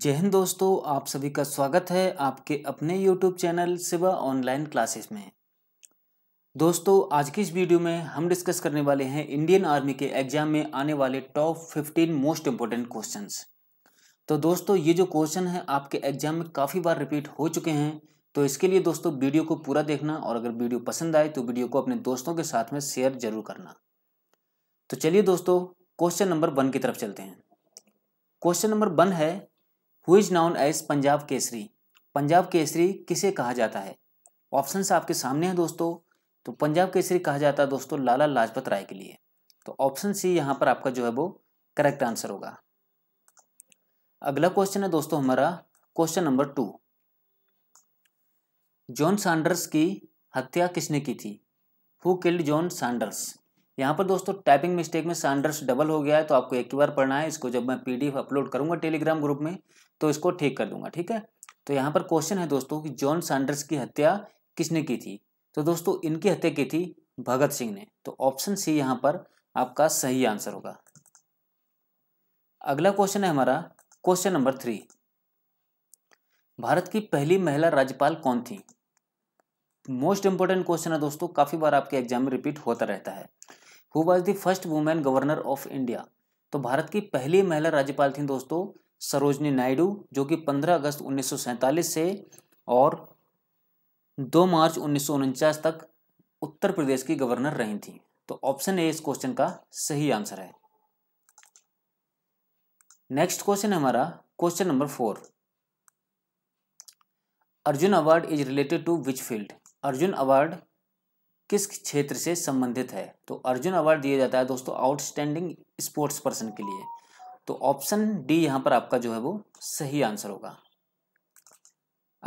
जय हिंद दोस्तों आप सभी का स्वागत है आपके अपने YouTube चैनल सिवा ऑनलाइन क्लासेस में दोस्तों आज की इस वीडियो में हम डिस्कस करने वाले हैं इंडियन आर्मी के एग्जाम में आने वाले टॉप 15 मोस्ट इम्पोर्टेंट क्वेश्चंस तो दोस्तों ये जो क्वेश्चन है आपके एग्जाम में काफ़ी बार रिपीट हो चुके हैं तो इसके लिए दोस्तों वीडियो को पूरा देखना और अगर वीडियो पसंद आए तो वीडियो को अपने दोस्तों के साथ में शेयर जरूर करना तो चलिए दोस्तों क्वेश्चन नंबर वन की तरफ चलते हैं क्वेश्चन नंबर वन है who is known as Punjab Kesari Punjab Kesari किसे कहा जाता है ऑप्शंस आपके सामने हैं दोस्तों तो पंजाब केसरी कहा जाता है दोस्तों लाला लाजपत राय के लिए तो ऑप्शन सी यहाँ पर आपका जो है वो करेक्ट आंसर होगा अगला क्वेश्चन है दोस्तों हमारा question number two John Sanders की हत्या किसने की थी हु किल्ड जॉन सैंडर्स यहाँ पर दोस्तों टाइपिंग मिस्टेक में सैंडर्स डबल हो गया है तो आपको एक ही बार पढ़ना है इसको जब मैं पीडीएफ अपलोड करूंगा टेलीग्राम ग्रुप में तो इसको ठीक कर दूंगा ठीक है तो यहाँ पर क्वेश्चन है दोस्तों कि जॉन सैंडर्स की हत्या किसने की थी तो दोस्तों इनकी हत्या की थी भगत सिंह ने तो ऑप्शन सी यहाँ पर आपका सही आंसर होगा अगला क्वेश्चन है हमारा क्वेश्चन नंबर थ्री भारत की पहली महिला राज्यपाल कौन थी मोस्ट इंपॉर्टेंट क्वेश्चन है दोस्तों काफी बार आपके एग्जाम में रिपीट होता रहता है who was the first women governor of India तो भारत की पहली महिला राज्यपाल थी दोस्तों सरोजनी नायडू जो कि 15 अगस्त उन्नीस से और 2 मार्च उन्नीस तक उत्तर प्रदेश की गवर्नर रही थी तो ऑप्शन ए इस क्वेश्चन का सही आंसर है नेक्स्ट क्वेश्चन हमारा question number four Arjun award is related to which field Arjun award किस क्षेत्र से संबंधित है तो अर्जुन अवार्ड दिया जाता है दोस्तों आउटस्टैंडिंग स्पोर्ट्स पर्सन के लिए तो ऑप्शन डी यहाँ पर आपका जो है वो सही आंसर होगा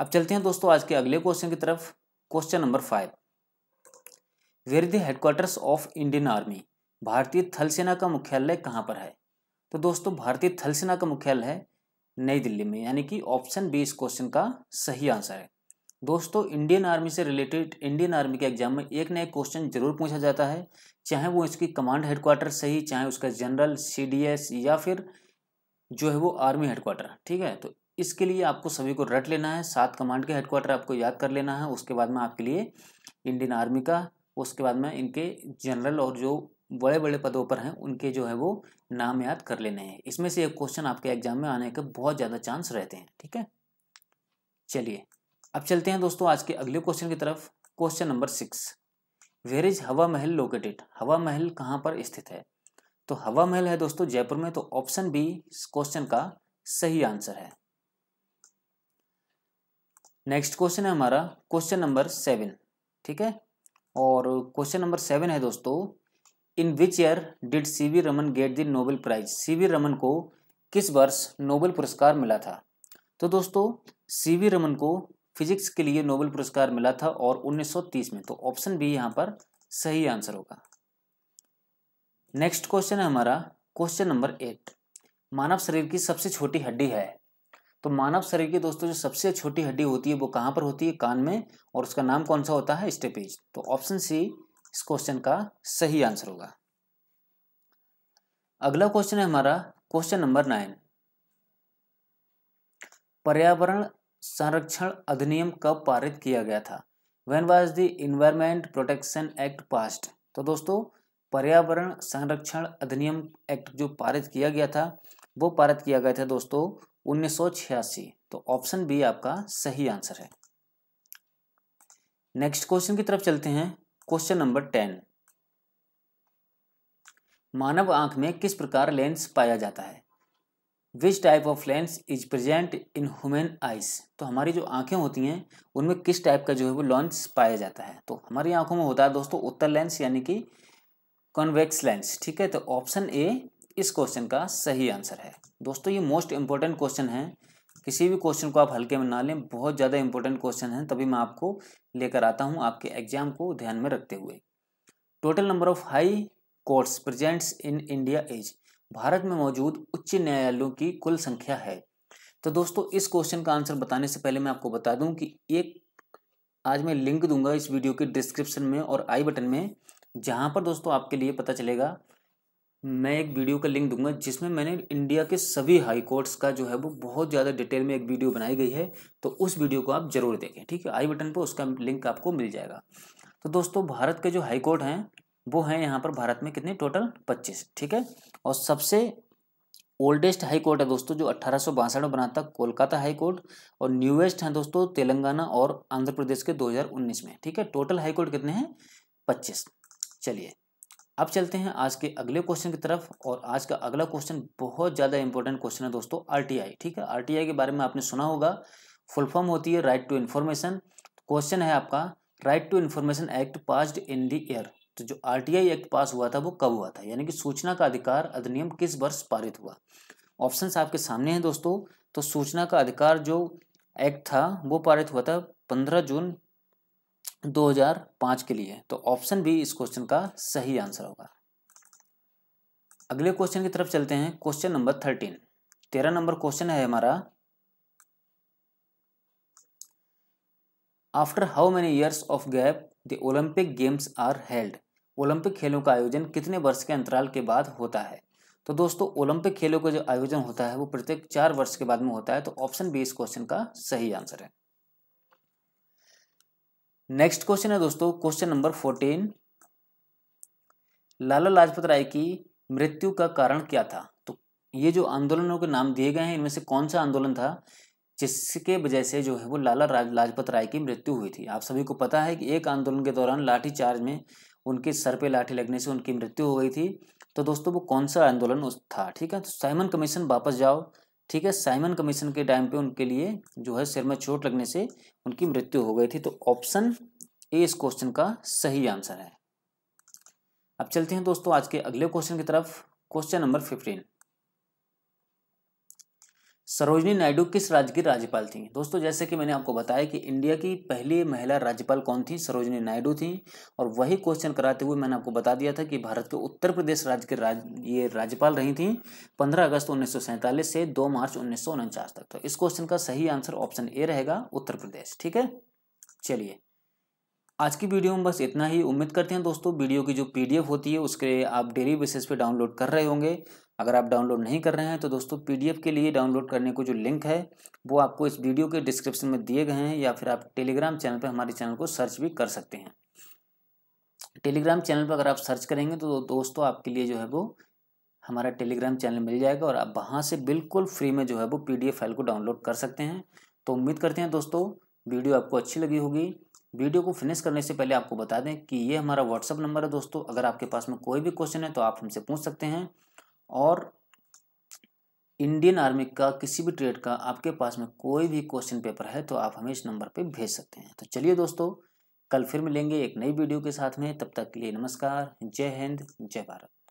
अब चलते हैं दोस्तों आज के अगले क्वेश्चन की तरफ question number five where the of Indian Army भारतीय थल सेना का मुख्यालय कहाँ पर है तो दोस्तों भारतीय थल सेना का मुख्यालय है नई दिल्ली में यानी कि ऑप्शन बी इस क्वेश्चन का सही आंसर है दोस्तों इंडियन आर्मी से रिलेटेड इंडियन आर्मी के एग्जाम में एक ना एक क्वेश्चन जरूर पूछा जाता है चाहे वो इसकी कमांड हेडक्वार्टर से ही चाहे उसका जनरल सी या फिर जो है वो आर्मी हेडक्वार्टर ठीक है तो इसके लिए आपको सभी को रट लेना है सात कमांड के हेडक्वार्टर आपको याद कर लेना है उसके बाद में आपके लिए इंडियन आर्मी का उसके बाद में इनके जनरल और जो बड़े बड़े पदों पर हैं उनके जो है वो नाम याद कर लेने हैं इसमें से एक क्वेश्चन आपके एग्जाम में आने के बहुत ज़्यादा चांस रहते हैं ठीक है चलिए अब चलते हैं दोस्तों आज के अगले क्वेश्चन की तरफ question number six where is Hawa Mahal located हवा महल कहाँ पर स्थित है तो हवा महल है दोस्तों जयपुर में तो ऑप्शन बी क्वेश्चन का सही आंसर है नेक्स्ट क्वेश्चन है हमारा क्वेश्चन नंबर सेवन ठीक है और क्वेश्चन नंबर सेवन है दोस्तों in which year did C V Raman get the Nobel Prize C V Raman को किस वर्ष नोबेल पुरस्कार मिला था तो दोस्तों सी वी रमन को फिजिक्स के लिए नोबेल पुरस्कार मिला था और 1930 में तो ऑप्शन बी यहाँ पर सही आंसर होगा नेक्स्ट क्वेश्चन है हमारा क्वेश्चन नंबर एट मानव शरीर की सबसे छोटी हड्डी है तो मानव शरीर की दोस्तों जो सबसे छोटी हड्डी होती है वो कहां पर होती है कान में और उसका नाम कौन सा होता है स्टेपेज तो ऑप्शन सी इस क्वेश्चन का सही आंसर होगा अगला क्वेश्चन है हमारा क्वेश्चन नंबर नाइन पर्यावरण संरक्षण अधिनियम कब पारित किया गया था when was the environment protection act passed तो दोस्तों पर्यावरण संरक्षण अधिनियम एक्ट जो पारित किया गया था वो पारित किया गया था दोस्तों उन्नीस तो ऑप्शन बी आपका सही आंसर है नेक्स्ट क्वेश्चन की तरफ चलते हैं क्वेश्चन नंबर टेन मानव आंख में किस प्रकार लेंस पाया जाता है which type of lens is present in human eyes तो हमारी जो आंखें होती हैं उनमें किस टाइप का जो है वो लॉन्स पाया जाता है तो हमारी आंखों में होता है दोस्तों उत्तर लेंस यानी कि कॉन्वेक्स लेंस ठीक है तो ऑप्शन ए इस क्वेश्चन का सही आंसर है दोस्तों ये मोस्ट इंपॉर्टेंट क्वेश्चन है किसी भी क्वेश्चन को आप हल्के में ना लें बहुत ज़्यादा इंपॉर्टेंट क्वेश्चन है तभी मैं आपको लेकर आता हूँ आपके एग्जाम को ध्यान में रखते हुए total number of high courts presents in India as Bharat में मौजूद उच्च न्यायालयों की कुल संख्या है तो दोस्तों इस क्वेश्चन का आंसर बताने से पहले मैं आपको बता दूं कि एक आज मैं लिंक दूंगा इस वीडियो के डिस्क्रिप्शन में और आई बटन में जहां पर दोस्तों आपके लिए पता चलेगा मैं एक वीडियो का लिंक दूंगा जिसमें मैंने इंडिया के सभी हाई कोर्ट्स का जो है वो बहुत ज़्यादा डिटेल में एक वीडियो बनाई गई है तो उस वीडियो को आप जरूर देखें ठीक है आई बटन पर उसका लिंक आपको मिल जाएगा तो दोस्तों भारत के जो हाई कोर्ट हैं वो हैं यहाँ पर भारत में कितने टोटल पच्चीस ठीक है और सबसे ओल्डेस्ट हाई कोर्ट है दोस्तों जो अट्ठारह में बना था कोलकाता हाई कोर्ट और न्यूएस्ट है दोस्तों तेलंगाना और आंध्र प्रदेश के 2019 में ठीक है टोटल हाई कोर्ट कितने हैं 25 चलिए अब चलते हैं आज के अगले क्वेश्चन की तरफ और आज का अगला क्वेश्चन बहुत ज़्यादा इंपॉर्टेंट क्वेश्चन है दोस्तों आर ठीक है आर के बारे में आपने सुना होगा फुलफॉर्म होती है राइट टू इन्फॉर्मेशन क्वेश्चन है आपका right to information act passed in the year तो जो आरटीआई एक्ट पास हुआ था वो कब हुआ था यानी कि सूचना का अधिकार अधिनियम किस वर्ष पारित हुआ ऑप्शन आपके सामने हैं दोस्तों तो सूचना का अधिकार जो एक्ट था वो पारित हुआ था पंद्रह जून 2005 के लिए तो ऑप्शन बी इस क्वेश्चन का सही आंसर होगा अगले क्वेश्चन की तरफ चलते हैं क्वेश्चन नंबर थर्टीन तेरह नंबर क्वेश्चन है हमारा after how many years of gap the Olympic Games are held Olympic खेलों का आयोजन कितने वर्ष के अंतराल के बाद होता है तो दोस्तों ओलंपिक खेलों का जो आयोजन होता है वो प्रत्येक चार वर्ष के बाद में होता है तो ऑप्शन बी इस क्वेश्चन का सही आंसर है नेक्स्ट क्वेश्चन है दोस्तों question number fourteen Lala Lajpat Rai की मृत्यु का कारण क्या था तो ये जो आंदोलनों के नाम दिए गए हैं इनमें से कौन सा आंदोलन था जिसके वजह से जो है वो लाला राज लाजपत राय की मृत्यु हुई थी आप सभी को पता है कि एक आंदोलन के दौरान लाठी चार्ज में उनके सर पे लाठी लगने से उनकी मृत्यु हो गई थी तो दोस्तों वो कौन सा आंदोलन उस था ठीक है तो साइमन कमीशन वापस जाओ ठीक है साइमन कमीशन के टाइम पे उनके लिए जो है सिर में चोट लगने से उनकी मृत्यु हो गई थी तो ऑप्शन ए इस क्वेश्चन का सही आंसर है अब चलते हैं दोस्तों आज के अगले क्वेश्चन की तरफ question number fifteen Sarojini Naidu किस राज्य की राज्यपाल थी दोस्तों जैसे कि मैंने आपको बताया कि इंडिया की पहली महिला राज्यपाल कौन थी सरोजनी नायडू थी और वही क्वेश्चन कराते हुए मैंने आपको बता दिया था कि भारत के उत्तर प्रदेश राज्य के राज ये राज्यपाल रही थी 15 अगस्त उन्नीस से 2 मार्च उन्नीस तक तो इस क्वेश्चन का सही आंसर ऑप्शन ए रहेगा उत्तर प्रदेश ठीक है चलिए आज की वीडियो में बस इतना ही उम्मीद करते हैं दोस्तों वीडियो की जो पीडीएफ होती है उसके आप डेली बेसिस पे डाउनलोड कर रहे होंगे अगर आप डाउनलोड नहीं कर रहे हैं तो दोस्तों पीडीएफ के लिए डाउनलोड करने को जो लिंक है वो आपको इस वीडियो के डिस्क्रिप्शन में दिए गए हैं या फिर आप टेलीग्राम चैनल पर हमारे चैनल को सर्च भी कर सकते हैं टेलीग्राम चैनल पर अगर आप सर्च करेंगे तो दोस्तों आपके लिए जो है वो हमारा टेलीग्राम चैनल मिल जाएगा और आप वहाँ से बिल्कुल फ्री में जो है वो पी फाइल को डाउनलोड कर सकते हैं तो उम्मीद करते हैं दोस्तों वीडियो आपको अच्छी लगी होगी वीडियो को फिनिश करने से पहले आपको बता दें कि ये हमारा व्हाट्सअप नंबर है दोस्तों अगर आपके पास में कोई भी क्वेश्चन है तो आप हमसे पूछ सकते हैं और इंडियन आर्मी का किसी भी ट्रेड का आपके पास में कोई भी क्वेश्चन पेपर है तो आप हमें इस नंबर पर भेज सकते हैं तो चलिए दोस्तों कल फिर मिलेंगे एक नई वीडियो के साथ में तब तक के लिए नमस्कार जय हिंद जय भारत